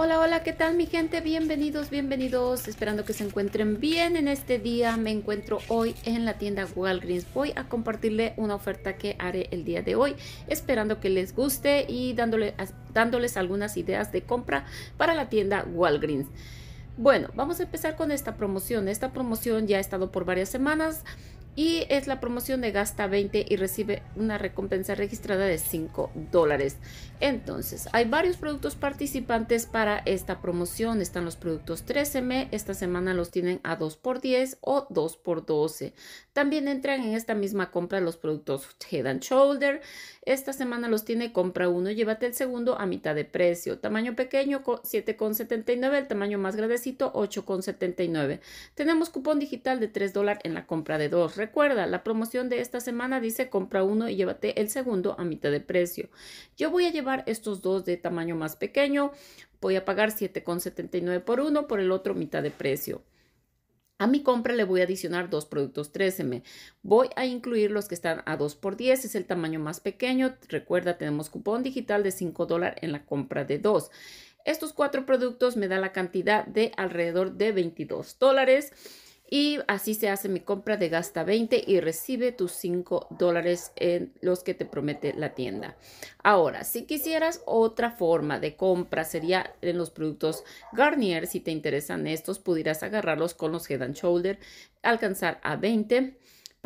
Hola, hola, ¿qué tal mi gente? Bienvenidos, bienvenidos. Esperando que se encuentren bien en este día. Me encuentro hoy en la tienda Walgreens. Voy a compartirle una oferta que haré el día de hoy. Esperando que les guste y dándoles algunas ideas de compra para la tienda Walgreens. Bueno, vamos a empezar con esta promoción. Esta promoción ya ha estado por varias semanas y es la promoción de gasta 20 y recibe una recompensa registrada de 5 dólares. Entonces, hay varios productos participantes para esta promoción. Están los productos 13M, esta semana los tienen a 2x10 o 2x12. También entran en esta misma compra los productos Head and Shoulder, esta semana los tiene compra uno, llévate el segundo a mitad de precio. Tamaño pequeño 7,79, el tamaño más grandecito 8,79. Tenemos cupón digital de 3 dólares en la compra de dos. Recuerda, la promoción de esta semana dice compra uno y llévate el segundo a mitad de precio. Yo voy a llevar estos dos de tamaño más pequeño, voy a pagar 7,79 por uno, por el otro mitad de precio. A mi compra le voy a adicionar dos productos 13M. Voy a incluir los que están a 2 x 10 es el tamaño más pequeño. Recuerda, tenemos cupón digital de 5 dólares en la compra de 2. Estos cuatro productos me dan la cantidad de alrededor de 22 dólares. Y así se hace mi compra de gasta 20 y recibe tus 5 dólares en los que te promete la tienda. Ahora, si quisieras otra forma de compra sería en los productos Garnier. Si te interesan estos, pudieras agarrarlos con los Head Shoulder, alcanzar a 20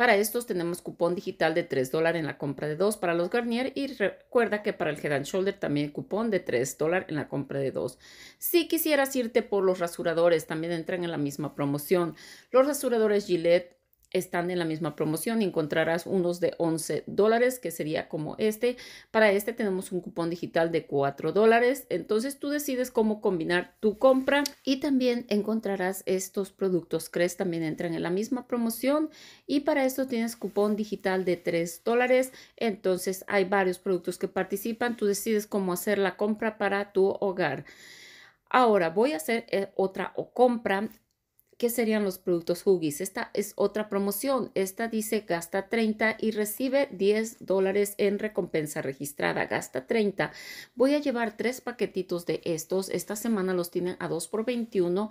para estos tenemos cupón digital de 3 dólares en la compra de dos para los Garnier y recuerda que para el Head and Shoulder también cupón de 3 dólares en la compra de dos. Si quisieras irte por los rasuradores, también entran en la misma promoción. Los rasuradores Gillette están en la misma promoción encontrarás unos de 11 dólares, que sería como este. Para este tenemos un cupón digital de 4 dólares. Entonces tú decides cómo combinar tu compra y también encontrarás estos productos. CREES también entran en la misma promoción y para esto tienes cupón digital de 3 dólares. Entonces hay varios productos que participan. Tú decides cómo hacer la compra para tu hogar. Ahora voy a hacer eh, otra compra ¿qué serían los productos Huggies? Esta es otra promoción. Esta dice gasta 30 y recibe 10 dólares en recompensa registrada. Gasta 30. Voy a llevar tres paquetitos de estos. Esta semana los tienen a 2 por 21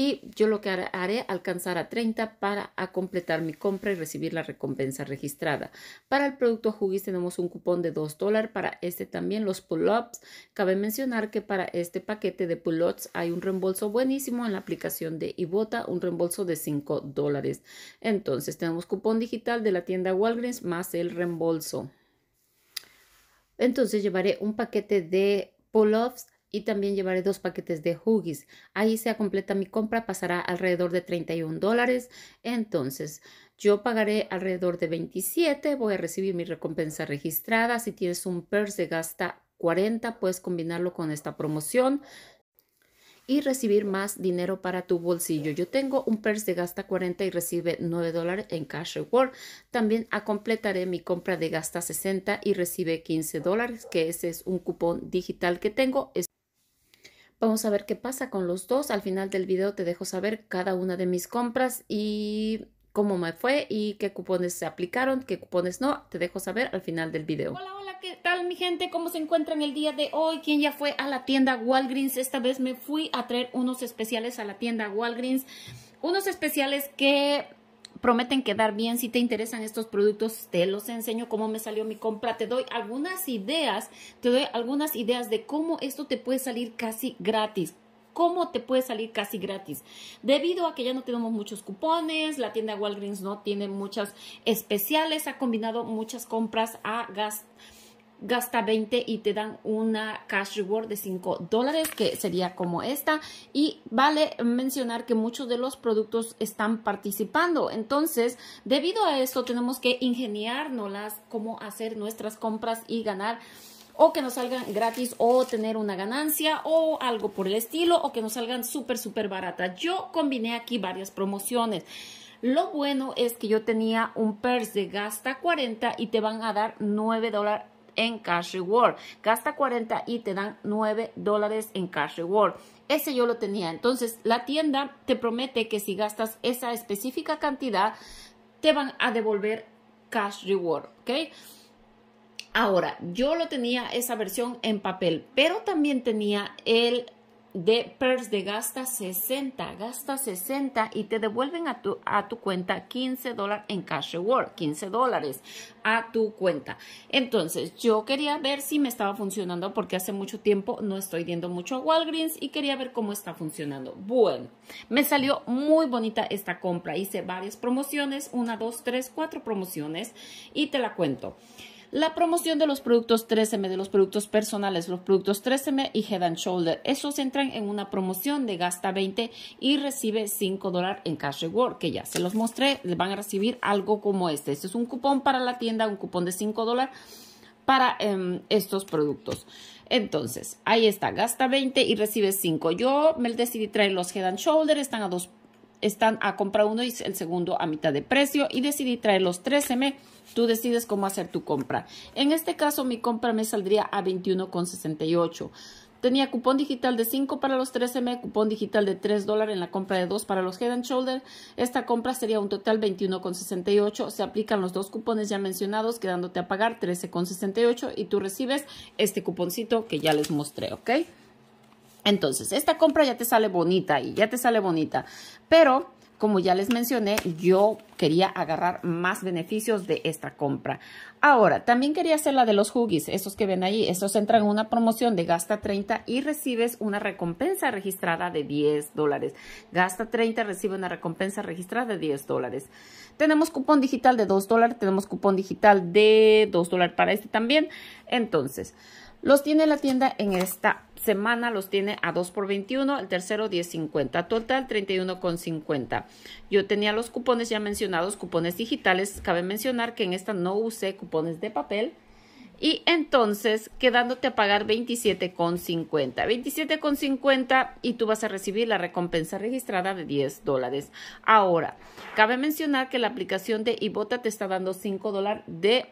y yo lo que haré alcanzar a 30 para completar mi compra y recibir la recompensa registrada. Para el producto Huggies tenemos un cupón de 2 dólares para este también los pull-ups. Cabe mencionar que para este paquete de pull-ups hay un reembolso buenísimo en la aplicación de Ibota, un reembolso de 5 dólares. Entonces tenemos cupón digital de la tienda Walgreens más el reembolso. Entonces llevaré un paquete de pull-ups y también llevaré dos paquetes de huggies. Ahí se completa mi compra, pasará alrededor de 31 dólares. Entonces, yo pagaré alrededor de 27, voy a recibir mi recompensa registrada. Si tienes un purse de gasta 40, puedes combinarlo con esta promoción y recibir más dinero para tu bolsillo. Yo tengo un purse de gasta 40 y recibe 9 dólares en cash reward. También a ah, completaré mi compra de gasta 60 y recibe 15 dólares, que ese es un cupón digital que tengo. Vamos a ver qué pasa con los dos. Al final del video te dejo saber cada una de mis compras y cómo me fue y qué cupones se aplicaron, qué cupones no. Te dejo saber al final del video. Hola, hola, ¿qué tal mi gente? ¿Cómo se encuentran el día de hoy? ¿Quién ya fue a la tienda Walgreens? Esta vez me fui a traer unos especiales a la tienda Walgreens. Unos especiales que prometen quedar bien. Si te interesan estos productos, te los enseño cómo me salió mi compra. Te doy algunas ideas, te doy algunas ideas de cómo esto te puede salir casi gratis cómo te puede salir casi gratis. Debido a que ya no tenemos muchos cupones, la tienda Walgreens no tiene muchas especiales, ha combinado muchas compras a gas gasta 20 y te dan una cash reward de 5 dólares que sería como esta y vale mencionar que muchos de los productos están participando entonces debido a esto tenemos que ingeniárnoslas cómo hacer nuestras compras y ganar o que nos salgan gratis o tener una ganancia o algo por el estilo o que nos salgan súper súper baratas yo combiné aquí varias promociones lo bueno es que yo tenía un purse de gasta 40 y te van a dar 9 dólares en Cash Reward. Gasta 40 y te dan 9 dólares en Cash Reward. Ese yo lo tenía. Entonces, la tienda te promete que si gastas esa específica cantidad, te van a devolver Cash Reward, ¿ok? Ahora, yo lo tenía esa versión en papel, pero también tenía el de PERS de gasta 60, gasta 60 y te devuelven a tu, a tu cuenta 15 dólares en Cash Reward, 15 dólares a tu cuenta. Entonces, yo quería ver si me estaba funcionando porque hace mucho tiempo no estoy viendo mucho a Walgreens y quería ver cómo está funcionando. Bueno, me salió muy bonita esta compra. Hice varias promociones, una, dos, tres, cuatro promociones y te la cuento. La promoción de los productos 3M, de los productos personales, los productos 3M y Head and Shoulder. Esos entran en una promoción de gasta 20 y recibe 5 dólares en cash reward, que ya se los mostré. Van a recibir algo como este. Este es un cupón para la tienda, un cupón de 5 dólares para em, estos productos. Entonces, ahí está, gasta 20 y recibe 5. Yo me decidí traer los Head and Shoulder, están a 2 están a compra uno y el segundo a mitad de precio y decidí traer los 13M. Tú decides cómo hacer tu compra. En este caso, mi compra me saldría a 21,68. Tenía cupón digital de 5 para los 13M, cupón digital de 3 dólares en la compra de 2 para los Head and Shoulder. Esta compra sería un total 21,68. Se aplican los dos cupones ya mencionados, quedándote a pagar 13,68 y tú recibes este cuponcito que ya les mostré, ¿ok? Entonces, esta compra ya te sale bonita y ya te sale bonita, pero como ya les mencioné, yo quería agarrar más beneficios de esta compra. Ahora, también quería hacer la de los hoogies, esos que ven ahí. Estos entran en una promoción de gasta 30 y recibes una recompensa registrada de 10 dólares. Gasta 30, recibe una recompensa registrada de 10 dólares. Tenemos cupón digital de 2 dólares, tenemos cupón digital de 2 dólares para este también. Entonces, los tiene la tienda en esta semana los tiene a 2 por 21, el tercero 10.50, total 31.50. Yo tenía los cupones ya mencionados, cupones digitales, cabe mencionar que en esta no usé cupones de papel y entonces quedándote a pagar 27,50. 27,50 y tú vas a recibir la recompensa registrada de 10 dólares. Ahora, cabe mencionar que la aplicación de Ibota te está dando 5 dólares de,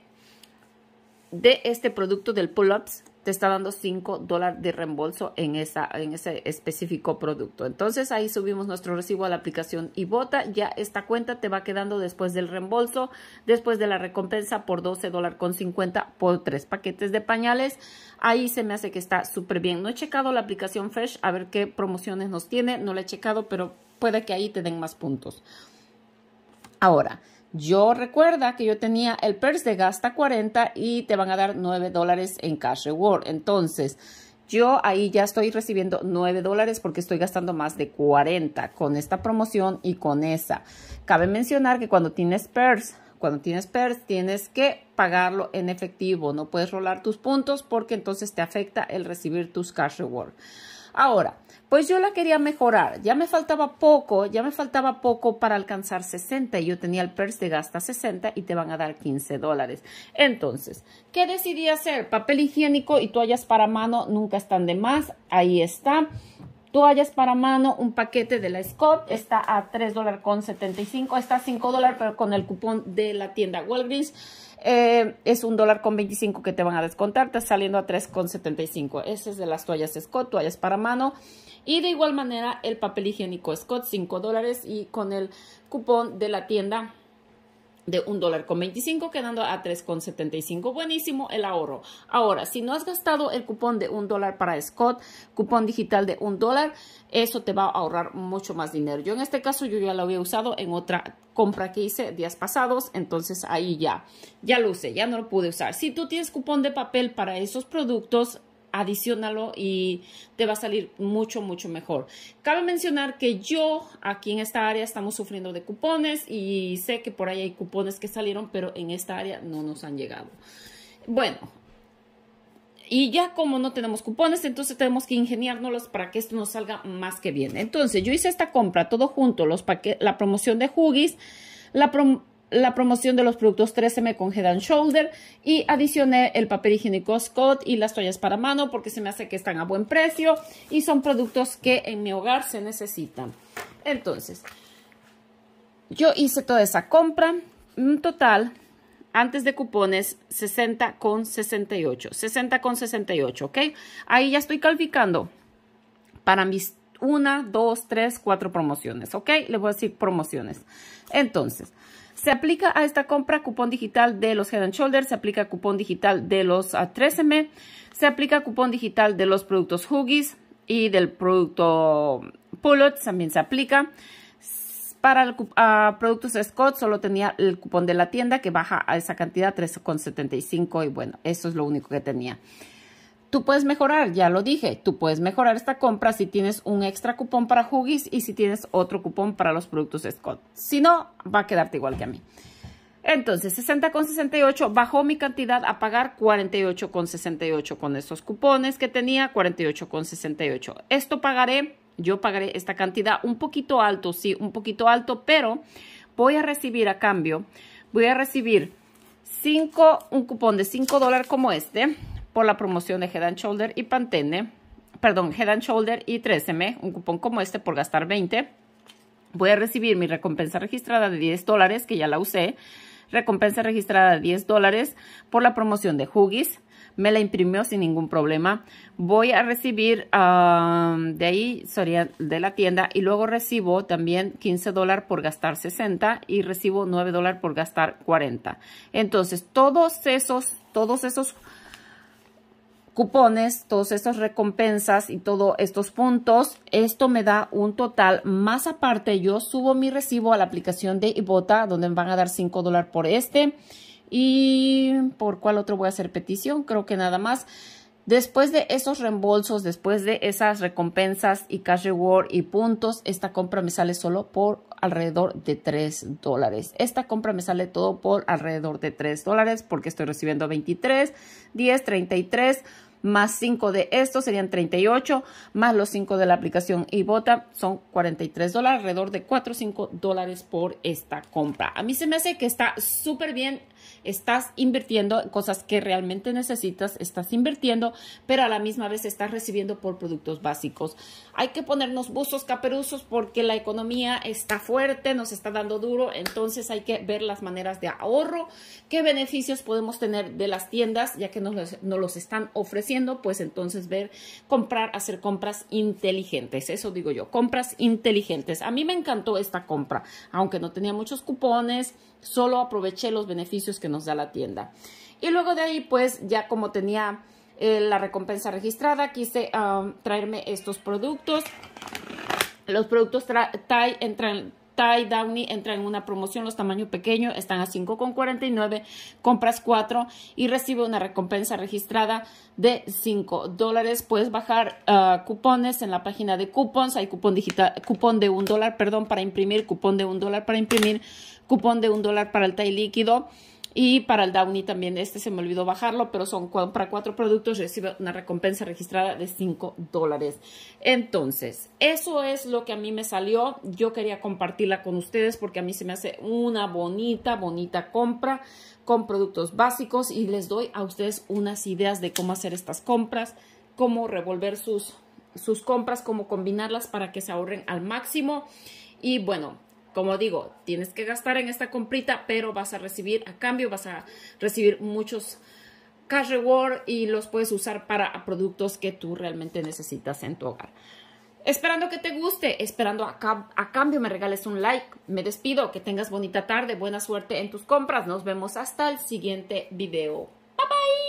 de este producto del Pull-Ups te está dando 5 dólares de reembolso en, esa, en ese específico producto. Entonces ahí subimos nuestro recibo a la aplicación y bota. Ya esta cuenta te va quedando después del reembolso, después de la recompensa por 12 dólares con 50 por tres paquetes de pañales. Ahí se me hace que está súper bien. No he checado la aplicación Fresh a ver qué promociones nos tiene. No la he checado, pero puede que ahí te den más puntos. Ahora, yo recuerda que yo tenía el PERS de gasta 40 y te van a dar 9 dólares en cash reward. Entonces, yo ahí ya estoy recibiendo 9 dólares porque estoy gastando más de 40 con esta promoción y con esa. Cabe mencionar que cuando tienes PERS, cuando tienes PERS tienes que pagarlo en efectivo. No puedes rolar tus puntos porque entonces te afecta el recibir tus cash reward. Ahora, pues yo la quería mejorar, ya me faltaba poco, ya me faltaba poco para alcanzar 60 y yo tenía el purse de gasta 60 y te van a dar 15 dólares. Entonces, ¿qué decidí hacer? Papel higiénico y toallas para mano nunca están de más, ahí está. Toallas para mano, un paquete de la Scott, está a $3.75, está a 5 dólares, pero con el cupón de la tienda Walgreens. Eh, es un dólar con 25 que te van a descontar, está saliendo a 3,75. Ese es de las toallas Scott, toallas para mano. Y de igual manera el papel higiénico Scott, 5 dólares y con el cupón de la tienda de un dólar con 25 quedando a 3,75 buenísimo el ahorro ahora si no has gastado el cupón de un dólar para Scott cupón digital de un dólar eso te va a ahorrar mucho más dinero yo en este caso yo ya lo había usado en otra compra que hice días pasados entonces ahí ya ya lo usé ya no lo pude usar si tú tienes cupón de papel para esos productos adicionalo y te va a salir mucho, mucho mejor. Cabe mencionar que yo aquí en esta área estamos sufriendo de cupones y sé que por ahí hay cupones que salieron, pero en esta área no nos han llegado. Bueno, y ya como no tenemos cupones, entonces tenemos que ingeniárnoslos para que esto nos salga más que bien. Entonces, yo hice esta compra todo junto, los paquetes, la promoción de Huggies, la promoción la promoción de los productos 13 m con Head Shoulder y adicioné el papel higiénico Scott y las toallas para mano porque se me hace que están a buen precio y son productos que en mi hogar se necesitan. Entonces, yo hice toda esa compra, un mm, total antes de cupones 60 con 68, 60 con 68, ¿ok? Ahí ya estoy calificando para mis una, dos, tres, cuatro promociones, ¿ok? Le voy a decir promociones. Entonces, se aplica a esta compra cupón digital de los Head Shoulders, se aplica cupón digital de los ah, 13M, se aplica cupón digital de los productos Huggies y del producto Pulot, también se aplica. Para el, ah, productos Scott solo tenía el cupón de la tienda que baja a esa cantidad 3,75 y bueno, eso es lo único que tenía. Tú puedes mejorar, ya lo dije, tú puedes mejorar esta compra si tienes un extra cupón para Huggies y si tienes otro cupón para los productos Scott. Si no, va a quedarte igual que a mí. Entonces, 60,68 bajó mi cantidad a pagar 48,68 con estos cupones que tenía, 48,68. Esto pagaré, yo pagaré esta cantidad un poquito alto, sí, un poquito alto, pero voy a recibir a cambio, voy a recibir cinco un cupón de 5 dólares como este, por la promoción de Head and Shoulder y Pantene, perdón, Head and Shoulder y 13M, un cupón como este por gastar 20. Voy a recibir mi recompensa registrada de 10 dólares, que ya la usé. Recompensa registrada de 10 dólares por la promoción de Huggies. Me la imprimió sin ningún problema. Voy a recibir de ahí, sería de la tienda. Y luego recibo también 15 dólares por gastar 60 y recibo 9 dólares por gastar 40. Entonces, todos esos, todos esos cupones, todas estas recompensas y todos estos puntos, esto me da un total. Más aparte, yo subo mi recibo a la aplicación de Ibota, donde me van a dar 5 dólares por este. ¿Y por cuál otro voy a hacer petición? Creo que nada más. Después de esos reembolsos, después de esas recompensas y cash reward y puntos, esta compra me sale solo por alrededor de 3 dólares. Esta compra me sale todo por alrededor de 3 dólares porque estoy recibiendo 23, 10, 33 más 5 de estos serían 38, más los 5 de la aplicación y bota son 43 dólares, alrededor de 4 o 5 dólares por esta compra. A mí se me hace que está súper bien estás invirtiendo en cosas que realmente necesitas, estás invirtiendo, pero a la misma vez estás recibiendo por productos básicos. Hay que ponernos buzos caperuzos porque la economía está fuerte, nos está dando duro, entonces hay que ver las maneras de ahorro, qué beneficios podemos tener de las tiendas, ya que nos los, los están ofreciendo, pues entonces ver, comprar, hacer compras inteligentes, eso digo yo, compras inteligentes. A mí me encantó esta compra, aunque no tenía muchos cupones, solo aproveché los beneficios que nos de la tienda. Y luego de ahí, pues ya como tenía eh, la recompensa registrada, quise um, traerme estos productos. Los productos Thai entran... Tie Downy entra en una promoción, los tamaños pequeños están a 5,49, compras 4 y recibe una recompensa registrada de 5 dólares. Puedes bajar uh, cupones en la página de cupons, hay cupón digital, cupón de un dólar, perdón, para imprimir, cupón de un dólar para imprimir, cupón de un dólar para el TAI líquido. Y para el Downy también, este se me olvidó bajarlo, pero son para cuatro productos, recibe una recompensa registrada de cinco dólares. Entonces, eso es lo que a mí me salió. Yo quería compartirla con ustedes porque a mí se me hace una bonita, bonita compra con productos básicos y les doy a ustedes unas ideas de cómo hacer estas compras, cómo revolver sus, sus compras, cómo combinarlas para que se ahorren al máximo. Y bueno, como digo, tienes que gastar en esta comprita, pero vas a recibir a cambio, vas a recibir muchos cash reward y los puedes usar para productos que tú realmente necesitas en tu hogar. Esperando que te guste, esperando a, a cambio me regales un like. Me despido, que tengas bonita tarde, buena suerte en tus compras. Nos vemos hasta el siguiente video. Bye bye.